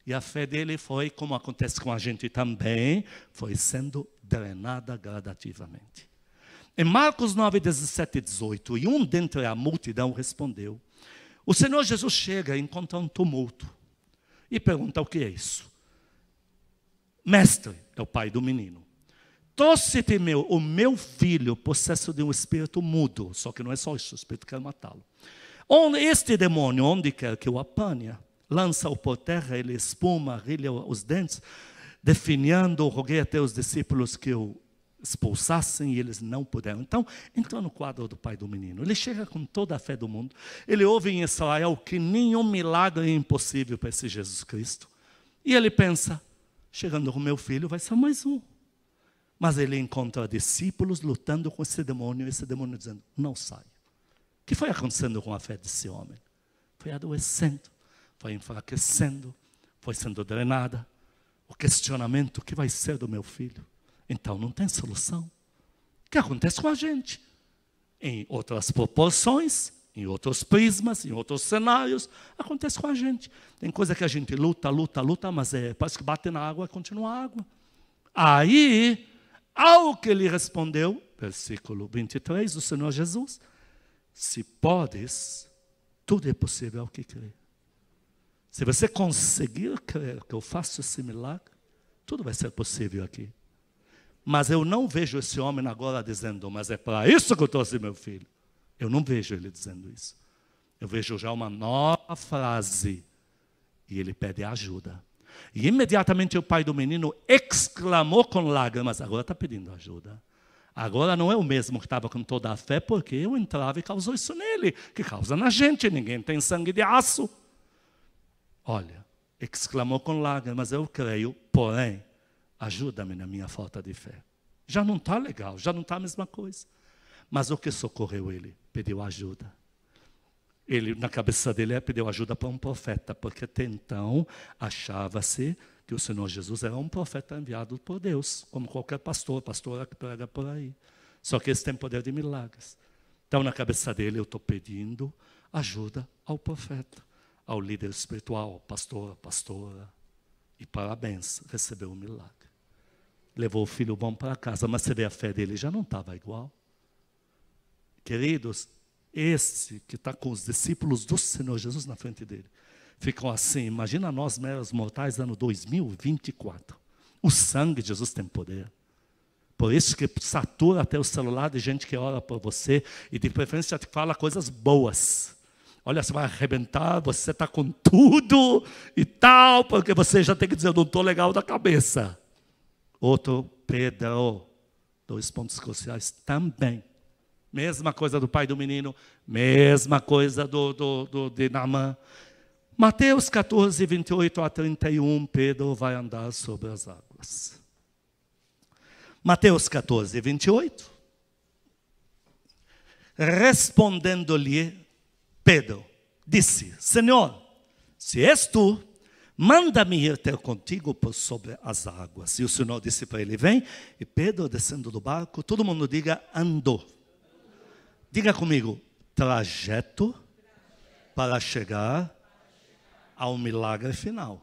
E a fé dele foi, como acontece com a gente também, foi sendo drenada gradativamente. Em Marcos 9, 17 e 18, e um dentre a multidão respondeu: O Senhor Jesus chega e encontra um tumulto e pergunta: O que é isso? Mestre, é o pai do menino, trouxe-te meu, o meu filho, possesso de um espírito mudo, só que não é só isso, o espírito quer matá-lo. Este demônio, onde quer que o apanha, lança-o por terra, ele espuma, rilha os dentes, definhando, roguei até os discípulos que o expulsassem e eles não puderam. Então, entrou no quadro do pai do menino. Ele chega com toda a fé do mundo. Ele ouve em Israel que nenhum milagre é impossível para esse Jesus Cristo. E ele pensa, chegando com meu filho, vai ser mais um. Mas ele encontra discípulos lutando com esse demônio, esse demônio dizendo: não saia. O que foi acontecendo com a fé desse homem? Foi adoecendo, foi enfraquecendo, foi sendo drenada, o questionamento: o que vai ser do meu filho? Então não tem solução. O que acontece com a gente? Em outras proporções, em outros prismas, em outros cenários, acontece com a gente. Tem coisa que a gente luta, luta, luta, mas é, parece que bate na água e continua a água. Aí, ao que ele respondeu, versículo 23, o Senhor Jesus: Se podes, tudo é possível ao que crê. Se você conseguir crer que eu faço esse milagre, tudo vai ser possível aqui. Mas eu não vejo esse homem agora dizendo, mas é para isso que eu trouxe meu filho. Eu não vejo ele dizendo isso. Eu vejo já uma nova frase. E ele pede ajuda. E imediatamente o pai do menino exclamou com lágrimas: agora está pedindo ajuda. Agora não é o mesmo que estava com toda a fé, porque eu entrava e causou isso nele, que causa na gente, ninguém tem sangue de aço. Olha, exclamou com lágrimas: Eu creio, porém, ajuda-me na minha falta de fé. Já não está legal, já não está a mesma coisa. Mas o que socorreu ele? Pediu ajuda. Ele, na cabeça dele, é, pediu ajuda para um profeta, porque até então achava-se que o Senhor Jesus era um profeta enviado por Deus, como qualquer pastor, pastora que prega por aí. Só que esse tem poder de milagres. Então, na cabeça dele, eu estou pedindo ajuda ao profeta ao líder espiritual, pastor, pastora, e parabéns, recebeu um milagre. Levou o filho bom para casa, mas você vê a fé dele já não estava igual. Queridos, esse que está com os discípulos do Senhor Jesus na frente dele, ficam assim, imagina nós meros mortais ano 2024. O sangue de Jesus tem poder. Por isso que satura até o celular de gente que ora por você e de preferência te fala coisas boas. Olha, você vai arrebentar, você está com tudo e tal, porque você já tem que dizer, eu não estou legal da cabeça. Outro, Pedro, dois pontos cruciais também. Mesma coisa do pai do menino, mesma coisa do, do, do de Namã. Mateus 14, 28 a 31, Pedro vai andar sobre as águas. Mateus 14, 28. Respondendo-lhe, Pedro disse: Senhor, se és tu, manda-me ir ter contigo por sobre as águas. E o Senhor disse para ele: Vem. E Pedro, descendo do barco, todo mundo diga: Andou. Diga comigo: trajeto para chegar ao milagre final.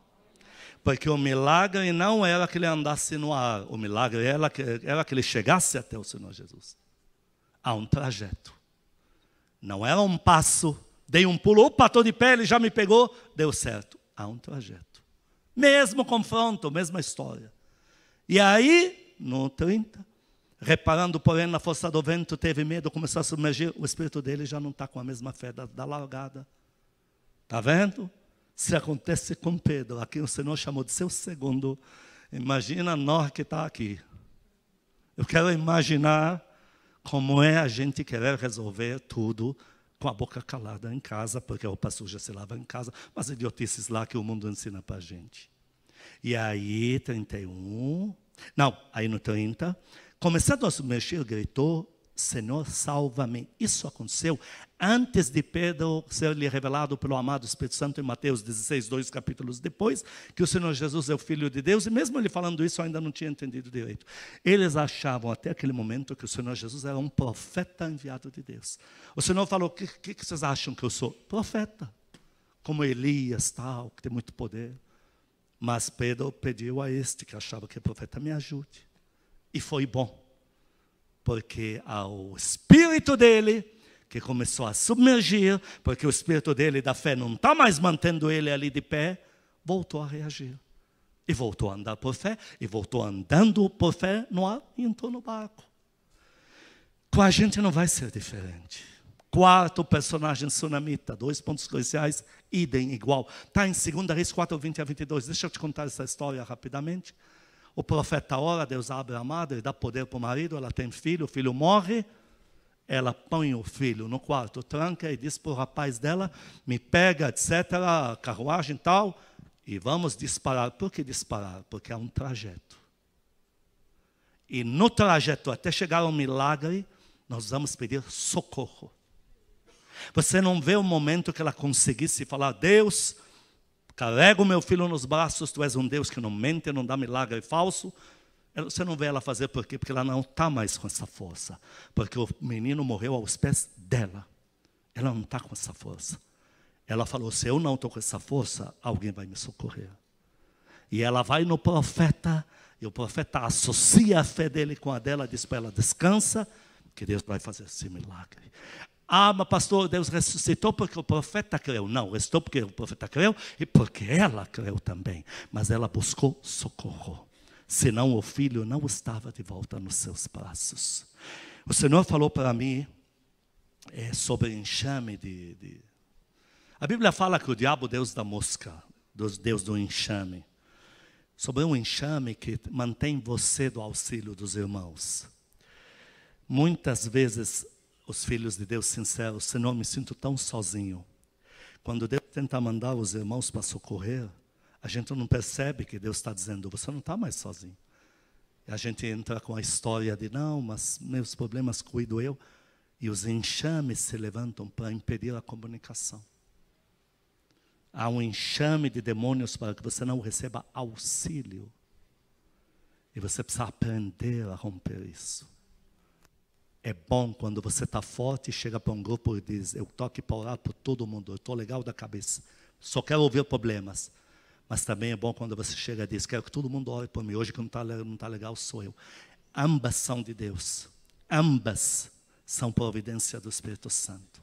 Porque o milagre não era que ele andasse no ar, o milagre era que, era que ele chegasse até o Senhor Jesus. Há um trajeto. Não era um passo, Dei um pulo, opa, estou de pé, ele já me pegou, deu certo. Há um trajeto. Mesmo confronto, mesma história. E aí, no 30, reparando, porém, na força do vento, teve medo, começou a submergir, o espírito dele já não está com a mesma fé da, da largada. Está vendo? Se acontece com Pedro, aqui o Senhor chamou de seu segundo, imagina nós que está aqui. Eu quero imaginar como é a gente querer resolver tudo com a boca calada em casa, porque a roupa suja se lava em casa, mas idiotices lá que o mundo ensina para a gente. E aí, 31, não, aí no 30, começando a se mexer, gritou, Senhor, salva-me. Isso aconteceu antes de Pedro ser lhe revelado pelo amado Espírito Santo em Mateus 16, dois capítulos depois, que o Senhor Jesus é o Filho de Deus, e mesmo ele falando isso, eu ainda não tinha entendido direito. Eles achavam até aquele momento que o Senhor Jesus era um profeta enviado de Deus. O Senhor falou: O que, que, que vocês acham que eu sou? Profeta, como Elias, tal, que tem muito poder. Mas Pedro pediu a este que achava que é profeta: Me ajude. E foi bom, porque ao espírito dele que começou a submergir, porque o espírito dele da fé não está mais mantendo ele ali de pé, voltou a reagir. E voltou a andar por fé, e voltou andando por fé no ar e entrou no barco. Com a gente não vai ser diferente. Quarto personagem sunamita, dois pontos cruciais, idem, igual. Está em 2 Reis 4, 20 a 22. Deixa eu te contar essa história rapidamente. O profeta ora, Deus abre a madre, dá poder para o marido, ela tem filho, o filho morre. Ela põe o filho no quarto, tranca e diz para o rapaz dela: me pega, etc., carruagem e tal, e vamos disparar. Por que disparar? Porque é um trajeto. E no trajeto até chegar ao milagre, nós vamos pedir socorro. Você não vê o momento que ela conseguisse falar: Deus, carrega o meu filho nos braços, tu és um Deus que não mente, não dá milagre falso, você não vê ela fazer por quê? Porque ela não está mais com essa força. Porque o menino morreu aos pés dela. Ela não está com essa força. Ela falou: se eu não estou com essa força, alguém vai me socorrer. E ela vai no profeta, e o profeta associa a fé dele com a dela, diz para ela: descansa, que Deus vai fazer esse milagre. Ah, mas pastor, Deus ressuscitou porque o profeta creu. Não, ressuscitou porque o profeta creu e porque ela creu também. Mas ela buscou socorro senão o filho não estava de volta nos seus braços. O Senhor falou para mim é, sobre enxame de, de, A Bíblia fala que o diabo é Deus da mosca, Deus do enxame. Sobre um enxame que mantém você do auxílio dos irmãos. Muitas vezes os filhos de Deus sinceros, Senhor, me sinto tão sozinho. Quando Deus tenta mandar os irmãos para socorrer, a gente não percebe que Deus está dizendo, você não está mais sozinho. E a gente entra com a história de, não, mas meus problemas cuido eu. E os enxames se levantam para impedir a comunicação. Há um enxame de demônios para que você não receba auxílio. E você precisa aprender a romper isso. É bom quando você está forte e chega para um grupo e diz: Eu toque aqui para orar por todo mundo, eu estou legal da cabeça, só quero ouvir problemas. Mas também é bom quando você chega e diz: Quero que todo mundo ore por mim. Hoje que não está não tá legal, sou eu. Ambas são de Deus. Ambas são providência do Espírito Santo.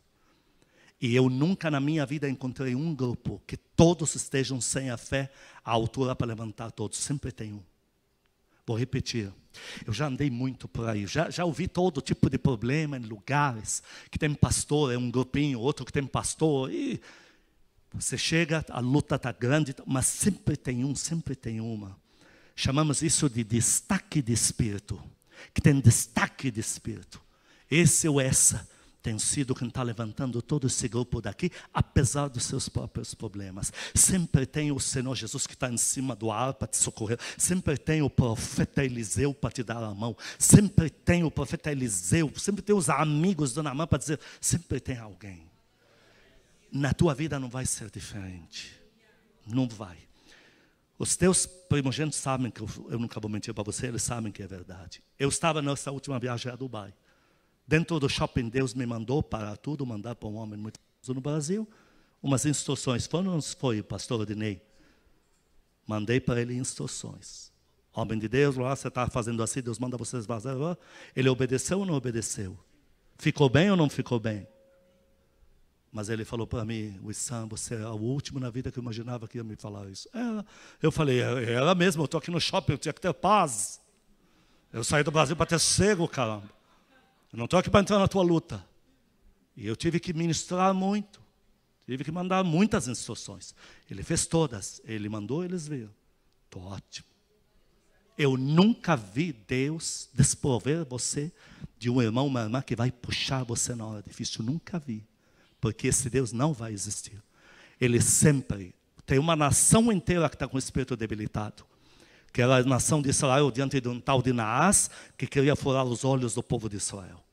E eu nunca na minha vida encontrei um grupo que todos estejam sem a fé à altura para levantar todos. Sempre tem um. Vou repetir. Eu já andei muito por aí, já, já ouvi todo tipo de problema em lugares que tem pastor, é um grupinho, outro que tem pastor, e você chega, a luta está grande, mas sempre tem um, sempre tem uma. Chamamos isso de destaque de espírito. Que tem destaque de espírito. Esse ou essa tem sido quem está levantando todo esse grupo daqui, apesar dos seus próprios problemas. Sempre tem o Senhor Jesus que está em cima do ar para te socorrer. Sempre tem o profeta Eliseu para te dar a mão. Sempre tem o profeta Eliseu. Sempre tem os amigos do mão para dizer: sempre tem alguém na tua vida não vai ser diferente. Não vai. Os teus primogênitos sabem que eu, eu nunca vou mentir para você, eles sabem que é verdade. Eu estava nessa última viagem a Dubai. Dentro do shopping, Deus me mandou para tudo, mandar para um homem muito famoso no Brasil, umas instruções. Foi ou não foi, pastor Adinei? Mandei para ele instruções. Homem de Deus, lá você está fazendo assim, Deus manda vocês fazer. Ele obedeceu ou não obedeceu? Ficou bem ou não ficou bem? Mas ele falou para mim, Wissam, você é o último na vida que eu imaginava que ia me falar isso. Ela, é, eu falei, é, é era mesmo, eu estou aqui no shopping, eu tinha que ter paz. Eu saí do Brasil para ter cego, caramba. Eu não estou aqui para entrar na tua luta. E eu tive que ministrar muito. Tive que mandar muitas instruções. Ele fez todas. Ele mandou, eles viram. Estou ótimo. Eu nunca vi Deus desprover você de um irmão, uma irmã que vai puxar você na hora difícil. Nunca vi porque esse Deus não vai existir. Ele sempre tem uma nação inteira que está com o espírito debilitado. Que era a nação de Israel diante de um tal de Naás, que queria furar os olhos do povo de Israel.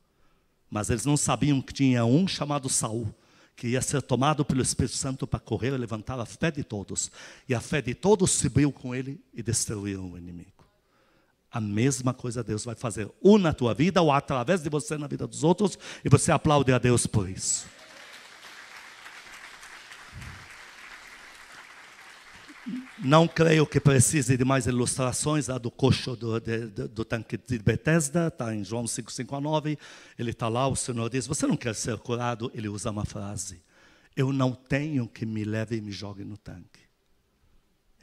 Mas eles não sabiam que tinha um chamado Saul, que ia ser tomado pelo Espírito Santo para correr e levantar a fé de todos. E a fé de todos se subiu com ele e destruíram o inimigo. A mesma coisa Deus vai fazer, ou na tua vida, ou através de você na vida dos outros, e você aplaude a Deus por isso. Não creio que precise de mais ilustrações lá do coxo do, de, do tanque de Bethesda, está em João 5 a 9. Ele está lá, o Senhor diz: Você não quer ser curado? Ele usa uma frase: Eu não tenho que me leve e me jogue no tanque.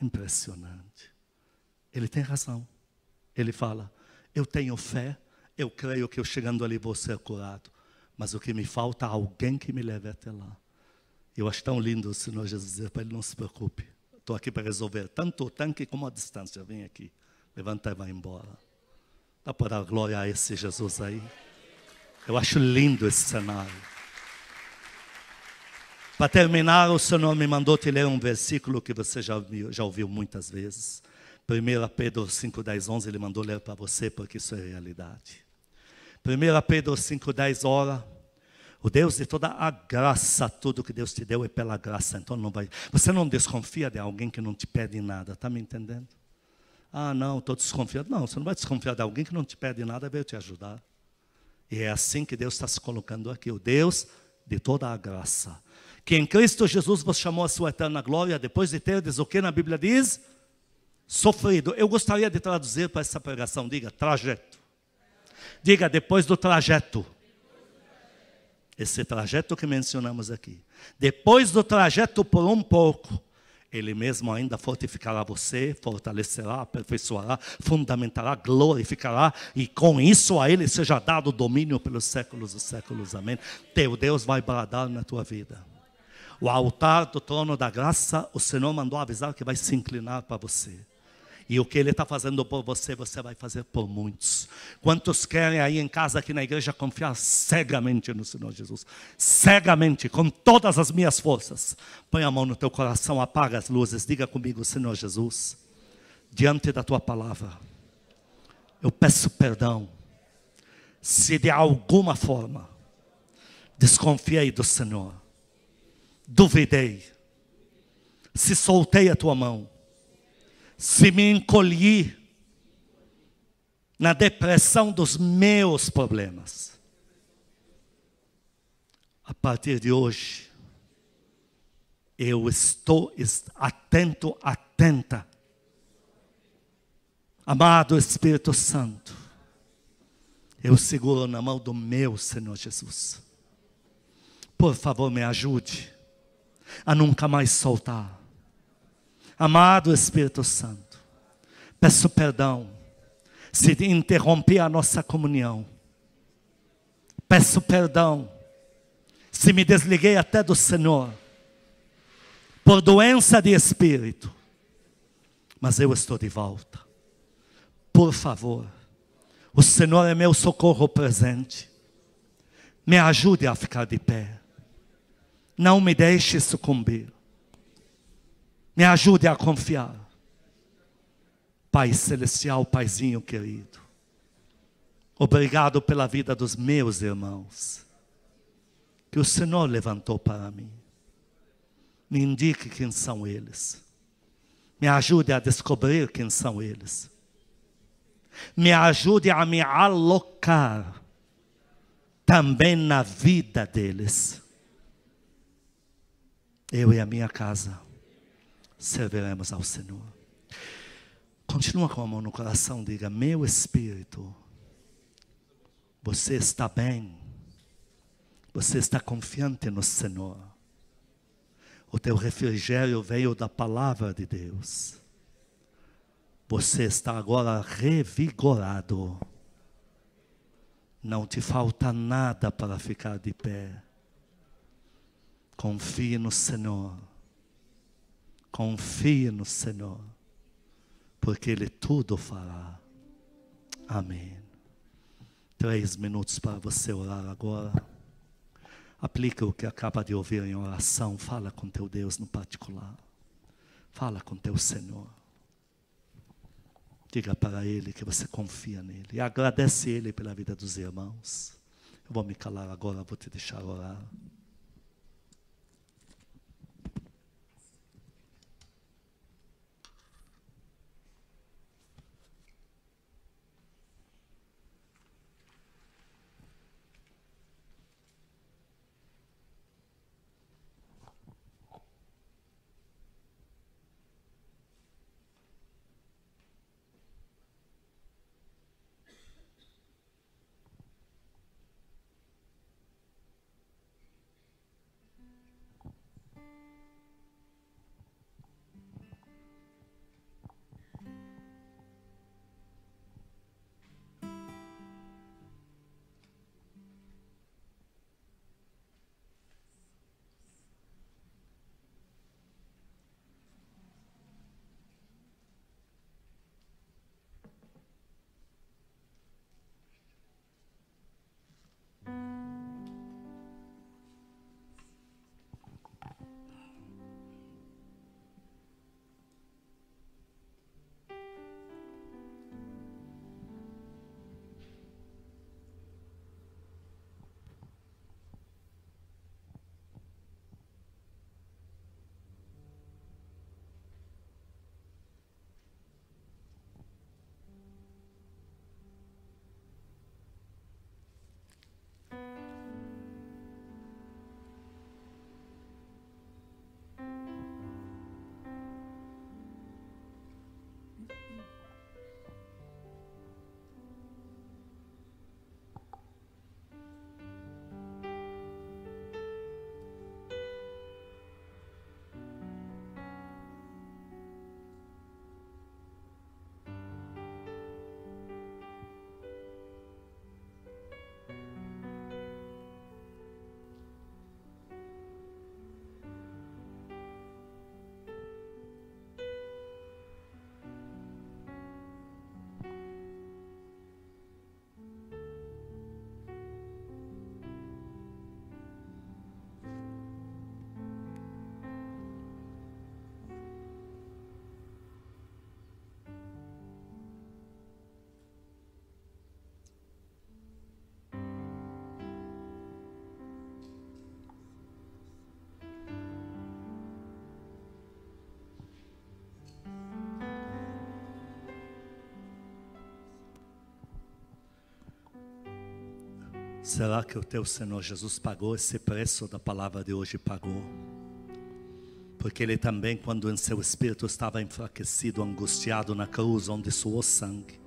Impressionante. Ele tem razão. Ele fala: Eu tenho fé, eu creio que eu chegando ali vou ser curado, mas o que me falta é alguém que me leve até lá. Eu acho tão lindo o Senhor Jesus dizer para ele: Não se preocupe Estou aqui para resolver tanto o tanque como a distância. Vem aqui, levanta e vai embora. Dá para dar glória a esse Jesus aí? Eu acho lindo esse cenário. Para terminar, o Senhor me mandou te ler um versículo que você já, ouviu, já ouviu muitas vezes. 1 Pedro 5, 10, 11, ele mandou ler para você, porque isso é realidade. 1 Pedro 5, 10, ora, o Deus de toda a graça, tudo que Deus te deu é pela graça. Então não vai. Você não desconfia de alguém que não te pede nada, está me entendendo? Ah, não, estou desconfiado. Não, você não vai desconfiar de alguém que não te pede nada, veio te ajudar. E é assim que Deus está se colocando aqui. O Deus de toda a graça. Que em Cristo Jesus vos chamou a sua eterna glória, depois de terdes o que na Bíblia diz? Sofrido. Eu gostaria de traduzir para essa pregação, diga, trajeto. Diga, depois do trajeto esse trajeto que mencionamos aqui. Depois do trajeto por um pouco, ele mesmo ainda fortificará você, fortalecerá, aperfeiçoará, fundamentará, glorificará, e com isso a ele seja dado domínio pelos séculos dos séculos. Amém. Teu Deus vai bradar na tua vida. O altar do trono da graça, o Senhor mandou avisar que vai se inclinar para você. E o que Ele está fazendo por você, você vai fazer por muitos. Quantos querem aí em casa, aqui na igreja, confiar cegamente no Senhor Jesus? Cegamente, com todas as minhas forças. Põe a mão no teu coração, apaga as luzes, diga comigo, Senhor Jesus, diante da tua palavra, eu peço perdão. Se de alguma forma desconfiei do Senhor, duvidei, se soltei a tua mão, se me encolhi na depressão dos meus problemas, a partir de hoje, eu estou atento, atenta. Amado Espírito Santo, eu seguro na mão do meu Senhor Jesus. Por favor, me ajude a nunca mais soltar Amado Espírito Santo, peço perdão se interrompi a nossa comunhão. Peço perdão se me desliguei até do Senhor por doença de espírito. Mas eu estou de volta. Por favor, o Senhor é meu socorro presente. Me ajude a ficar de pé. Não me deixe sucumbir. Me ajude a confiar. Pai Celestial, Paizinho querido, obrigado pela vida dos meus irmãos, que o Senhor levantou para mim. Me indique quem são eles. Me ajude a descobrir quem são eles. Me ajude a me alocar também na vida deles. Eu e a minha casa serviremos ao Senhor. Continua com a mão no coração, diga: Meu espírito, você está bem, você está confiante no Senhor. O teu refrigério veio da palavra de Deus. Você está agora revigorado. Não te falta nada para ficar de pé. Confie no Senhor Confie no Senhor, porque Ele tudo fará. Amém. Três minutos para você orar agora. Aplica o que acaba de ouvir em oração. Fala com teu Deus no particular. Fala com teu Senhor. Diga para Ele que você confia nele. E agradece Ele pela vida dos irmãos. Eu vou me calar agora, vou te deixar orar. Será que o teu Senhor Jesus pagou esse preço da palavra de hoje? Pagou. Porque ele também, quando em seu espírito estava enfraquecido, angustiado na cruz, onde suou sangue,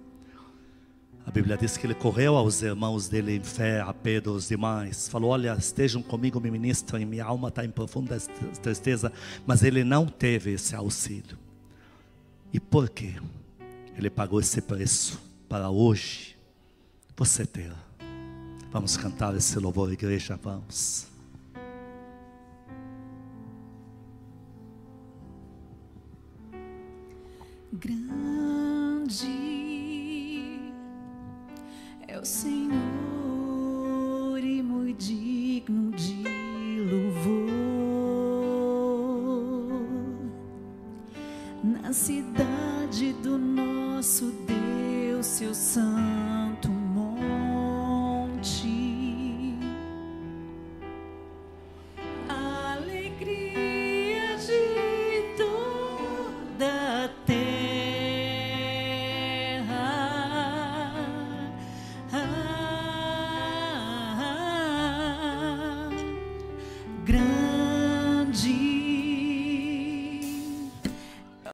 a Bíblia diz que ele correu aos irmãos dele em fé, a Pedro, os demais, falou: Olha, estejam comigo, me ministrem, minha alma está em profunda tristeza. Mas ele não teve esse auxílio. E por quê? Ele pagou esse preço para hoje você ter Vamos cantar esse louvor, igreja, vamos.